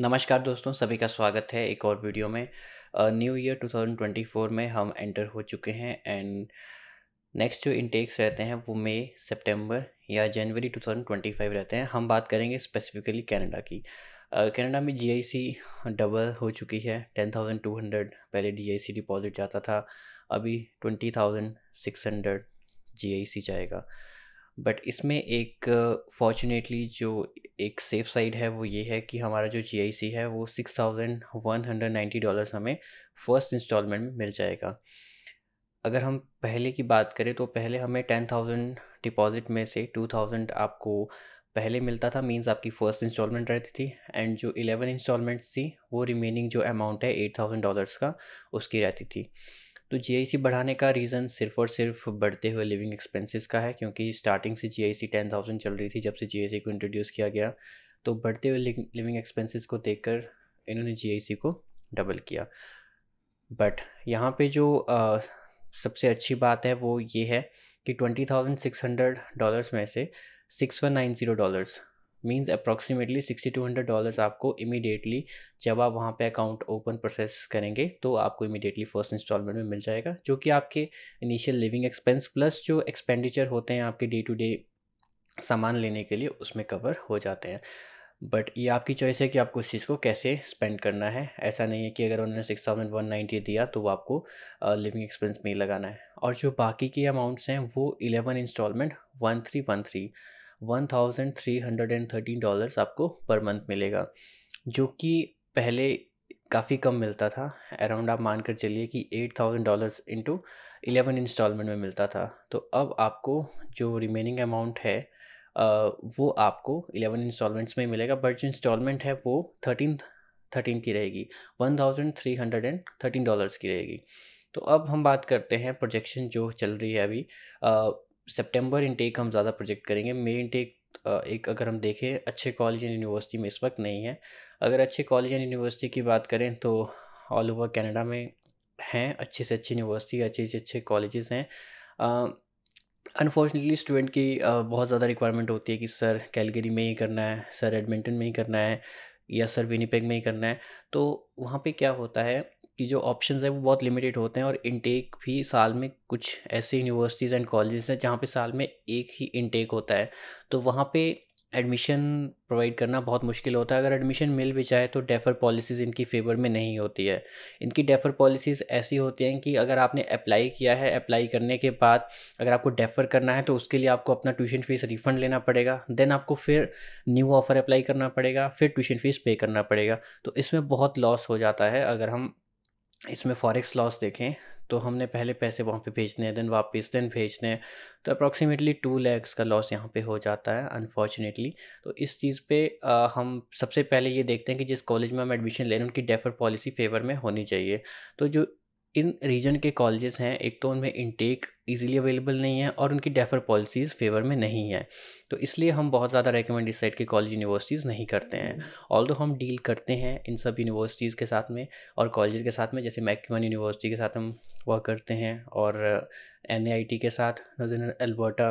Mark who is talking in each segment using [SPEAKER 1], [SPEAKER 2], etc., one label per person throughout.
[SPEAKER 1] नमस्कार दोस्तों सभी का स्वागत है एक और वीडियो में न्यू ईयर 2024 में हम एंटर हो चुके हैं एंड नेक्स्ट जो इंटेक्स रहते हैं वो मई सितंबर या जनवरी 2025 रहते हैं हम बात करेंगे स्पेसिफिकली कनाडा की कनाडा uh, में जीआईसी डबल हो चुकी है टेन थाउजेंड टू हंड्रेड पहले डीआईसी डिपॉजिट जाता था अभी ट्वेंटी थाउजेंड सिक्स हंड्रेड जाएगा बट इसमें एक फॉर्चुनेटली जो एक सेफ साइड है वो ये है कि हमारा जो जी है वो six thousand one hundred ninety dollars हमें फर्स्ट इंस्टॉलमेंट में मिल जाएगा अगर हम पहले की बात करें तो पहले हमें टेन थाउजेंड डिपॉज़िट में से टू थाउजेंड आपको पहले मिलता था मींस आपकी फ़र्स्ट इंस्टॉलमेंट रहती थी एंड जो इलेवन इंस्टॉलमेंट्स थी वो रिमेनिंग जो अमाउंट है एट थाउजेंड डॉलर्स का उसकी रहती थी तो जी बढ़ाने का रीज़न सिर्फ और सिर्फ बढ़ते हुए लिविंग एक्सपेंसेस का है क्योंकि स्टार्टिंग से जीआईसी टेन थाउजेंड चल रही थी जब से जी को इंट्रोड्यूस किया गया तो बढ़ते हुए लिविंग एक्सपेंसेस को देखकर इन्होंने जी को डबल किया बट यहाँ पे जो आ, सबसे अच्छी बात है वो ये है कि twenty thousand six hundred dollars में से six one nine zero dollars means approximately sixty two hundred dollars आपको इमीडिएटली जब आप वहाँ पे अकाउंट ओपन प्रोसेस करेंगे तो आपको इमीडिएटली फर्स्ट इंस्टॉलमेंट में मिल जाएगा जो कि आपके इनिशियल लिविंग एक्सपेंस प्लस जो एक्सपेंडिचर होते हैं आपके डे टू डे सामान लेने के लिए उसमें कवर हो जाते हैं बट ये आपकी चॉइस है कि आपको इस चीज़ को कैसे स्पेंड करना है ऐसा नहीं है कि अगर उन्होंने सिक्स थाउजेंड वन नाइन्टी दिया तो वो आपको लिविंग एक्सपेंस में ही लगाना है और जो बाकी के अमाउंट्स हैं वो eleven installment one three one three one thousand three hundred and thirteen dollars आपको पर मंथ मिलेगा जो कि पहले काफ़ी कम मिलता था अराउंड आप मान कर चलिए कि eight thousand dollars into 11 installment में मिलता था तो अब आपको जो रिमेनिंग अमाउंट है वो आपको इलेवन इंस्टॉलमेंट्स में मिलेगा बट जो इंस्टॉलमेंट है वो थर्टीन थर्टीन की रहेगी one thousand three hundred and thirteen dollars की रहेगी तो अब हम बात करते हैं प्रोजेक्शन जो चल रही है अभी सितंबर इनटेक हम ज़्यादा प्रोजेक्ट करेंगे मई इनटेक एक अगर हम देखें अच्छे कॉलेज एंड यूनिवर्सिटी में इस वक्त नहीं है अगर अच्छे कॉलेज एंड यूनिवर्सिटी की बात करें तो ऑल ओवर कनाडा में हैं अच्छे से अच्छी यूनिवर्सिटी अच्छे से अच्छे कॉलेजेस हैं अनफॉर्चुनेटली स्टूडेंट की बहुत ज़्यादा रिक्वायरमेंट होती है कि सर कैलगरी में ही करना है सर एडमिंटन में ही करना है या सर विनीपेग में ही करना है तो वहाँ पे क्या होता है कि जो ऑप्शन है वो बहुत लिमिटेड होते हैं और इनटेक भी साल में कुछ ऐसे यूनिवर्सिटीज़ एंड कॉलेजेस हैं जहाँ पे साल में एक ही इनटेक होता है तो वहाँ पे एडमिशन प्रोवाइड करना बहुत मुश्किल होता है अगर एडमिशन मिल भी जाए तो डेफर पॉलिसीज़ इनकी फेवर में नहीं होती है इनकी डेफर पॉलिसीज़ ऐसी होती हैं कि अगर आपने अप्लाई किया है अप्लाई करने के बाद अगर आपको डेफर करना है तो उसके लिए आपको अपना ट्यूशन फ़ीस रिफ़ंड लेना पड़ेगा देन आपको फिर न्यू ऑफ़र अप्लाई करना पड़ेगा फिर ट्यूशन फ़ीस पे करना पड़ेगा तो इसमें बहुत लॉस हो जाता है अगर हम इसमें फॉरेक्स लॉस देखें तो हमने पहले पैसे वहाँ पे भेजने हैं देन वापस देन भेजने हैं तो अप्रॉक्सीमेटली टू लैक्स का लॉस यहाँ पे हो जाता है अनफॉर्चुनेटली तो इस चीज़ पे आ, हम सबसे पहले ये देखते हैं कि जिस कॉलेज में हम एडमिशन ले रहे हैं उनकी डेफर पॉलिसी फेवर में होनी चाहिए तो जो इन रीजन के कॉलेजेस हैं एक तो उनमें इनटेक इजीली अवेलेबल नहीं है और उनकी डेफर पॉलिसीज़ फेवर में नहीं है तो इसलिए हम बहुत ज़्यादा रेकमेंड इस साइड के कॉलेज यूनिवर्सिटीज़ नहीं करते हैं ऑल हम्म। दो हम डील करते हैं इन सब यूनिवर्सिटीज़ के साथ में और कॉलेज के साथ में जैसे मैक्यूमन यूनिवर्सिटी के साथ हम वर्क करते हैं और एन के साथ नजर अल्बर्टा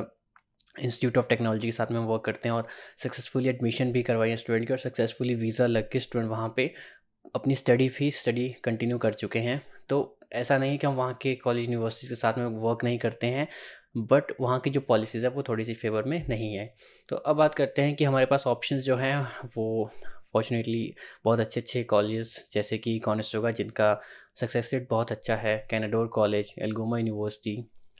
[SPEAKER 1] इंस्टीट्यूट ऑफ टेक्नोलॉजी के साथ में हम वर्क करते हैं और सक्सेसफुली एडमिशन भी करवाई है स्टूडेंट की और सक्सेसफुली वीज़ा लग के स्टूडेंट वहाँ पर अपनी स्टडी भी स्टडी कंटिन्यू कर चुके हैं तो ऐसा नहीं कि हम वहाँ के कॉलेज यूनिवर्सिटीज़ के साथ में वर्क नहीं करते हैं बट वहाँ की जो पॉलिसीज़ है वो थोड़ी सी फेवर में नहीं है तो अब बात करते हैं कि हमारे पास ऑप्शन जो हैं वो फॉर्चुनेटली बहुत अच्छे अच्छे कॉलेज जैसे कि कॉनेस्टोगा जिनका सक्सेस रेट बहुत अच्छा है Canadore college Algoma university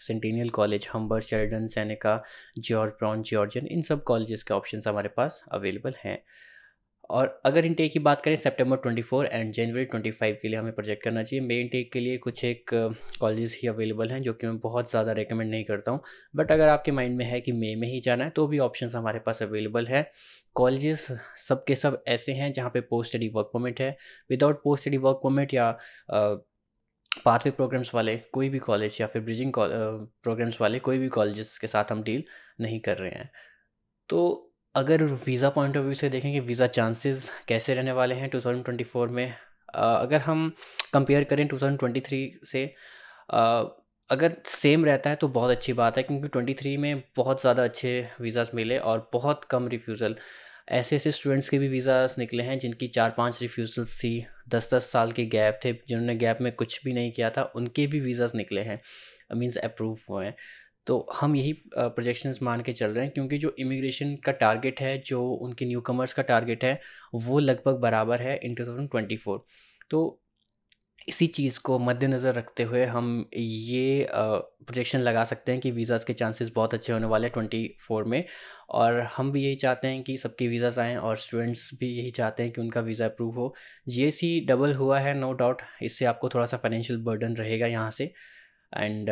[SPEAKER 1] Centennial college Humber Sheridan Seneca George Brown Georgian इन सब कॉलेज़ के ऑप्शन हमारे पास अवेलेबल हैं और अगर इनटेक की बात करें सितंबर 24 एंड जनवरी 25 के लिए हमें प्रोजेक्ट करना चाहिए मे इनटेक के लिए कुछ एक कॉलेजेस ही अवेलेबल हैं जो कि मैं बहुत ज़्यादा रेकमेंड नहीं करता हूँ बट अगर आपके माइंड में है कि मे में ही जाना है तो भी ऑप्शन हमारे पास अवेलेबल है कॉलेजेस सब के सब ऐसे हैं जहाँ पर पोस्ट स्टडी वर्क परमिट है without post study work permit या पाथवे प्रोग्राम्स वाले कोई भी कॉलेज या फिर ब्रिजिंग प्रोग्राम्स वाले कोई भी कॉलेजेस के साथ हम डील नहीं कर रहे हैं तो अगर वीज़ा पॉइंट ऑफ व्यू से देखें कि वीज़ा चांसेस कैसे रहने वाले हैं 2024 में अगर हम कंपेयर करें 2023 से अगर सेम रहता है तो बहुत अच्छी बात है क्योंकि 23 में बहुत ज़्यादा अच्छे वीज़ास मिले और बहुत कम रिफ्यूज़ल ऐसे ऐसे स्टूडेंट्स के भी वीज़ास निकले हैं जिनकी चार पांच रिफ्यूज़ल्स थी दस दस साल के गैप थे जिन्होंने गैप में कुछ भी नहीं किया था उनके भी वीज़ास निकले हैं मीन्स अप्रूव हुए हैं तो हम यही प्रोजेक्शंस मान के चल रहे हैं क्योंकि जो इमिग्रेशन का टारगेट है जो उनके न्यू कमर्स का टारगेट है वो लगभग बराबर है in two thousand twenty four तो इसी चीज़ को मद्देनज़र रखते हुए हम ये प्रोजेक्शन लगा सकते हैं कि वीज़ाज़ के चांसेस बहुत अच्छे होने वाले हैं ट्वेंटी फोर में और हम भी यही चाहते हैं कि सबके वीज़ाज़ आएँ और स्टूडेंट्स भी यही चाहते हैं कि उनका वीज़ा अप्रूव हो सी डबल हुआ है नो डाउट इससे आपको थोड़ा सा फाइनेंशियल बर्डन रहेगा यहाँ से एंड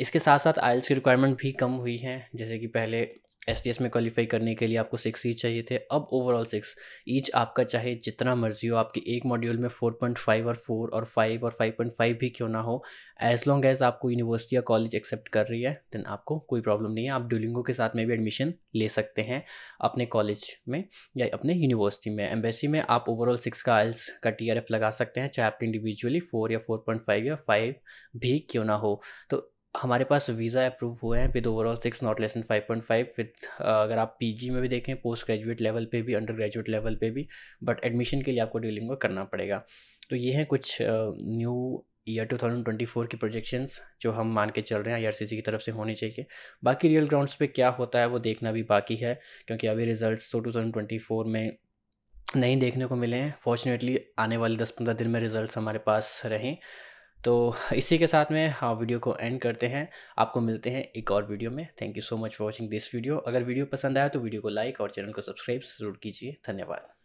[SPEAKER 1] इसके साथ साथ आयल्स की रिक्वायरमेंट भी कम हुई है जैसे कि पहले एस टी एस में क्वालिफाई करने के लिए आपको सिक्स ईच चाहिए थे अब ओवरऑल सिक्स ईच आपका चाहे जितना मर्जी हो आपके एक मॉड्यूल में फोर पॉइंट फाइव और फोर और फाइव और फाइव पॉइंट फाइव भी क्यों ना हो एज लॉन्ग एज आपको यूनिवर्सिटी या कॉलेज एक्सेप्ट कर रही है देन आपको कोई प्रॉब्लम नहीं है आप डुलिंगो के साथ में भी एडमिशन ले सकते हैं अपने कॉलेज में या अपने यूनिवर्सिटी में एम्बेसी में आप ओवरऑल सिक्स का आइल्स का टी लगा सकते हैं चाहे आपके इंडिविजुअली फोर या फोर पॉइंट फाइव या फाइव भी क्यों ना हो तो हमारे पास वीज़ा अप्रूव हुए हैं with overall six not less and five point five with अगर आप पीजी में भी देखें पोस्ट ग्रेजुएट लेवल पे भी अंडर ग्रेजुएट लेवल पे भी बट एडमिशन के लिए आपको डीलिंग को करना पड़ेगा तो ये हैं कुछ new year two thousand twenty four की प्रोजेक्शंस जो हम मान के चल रहे हैं आई की तरफ से होनी चाहिए बाकी रियल ग्राउंड्स पे क्या होता है वो देखना भी बाकी है क्योंकि अभी रिजल्ट्स तो फोर में नहीं देखने को मिले हैं फॉर्चुनेटली आने वाले दस पंद्रह दिन में रिजल्ट्स हमारे पास रहें तो इसी के साथ में हाँ वीडियो को एंड करते हैं आपको मिलते हैं एक और वीडियो में thank you so much for watching this video अगर वीडियो पसंद आया तो वीडियो को लाइक और चैनल को सब्सक्राइब जरूर कीजिए धन्यवाद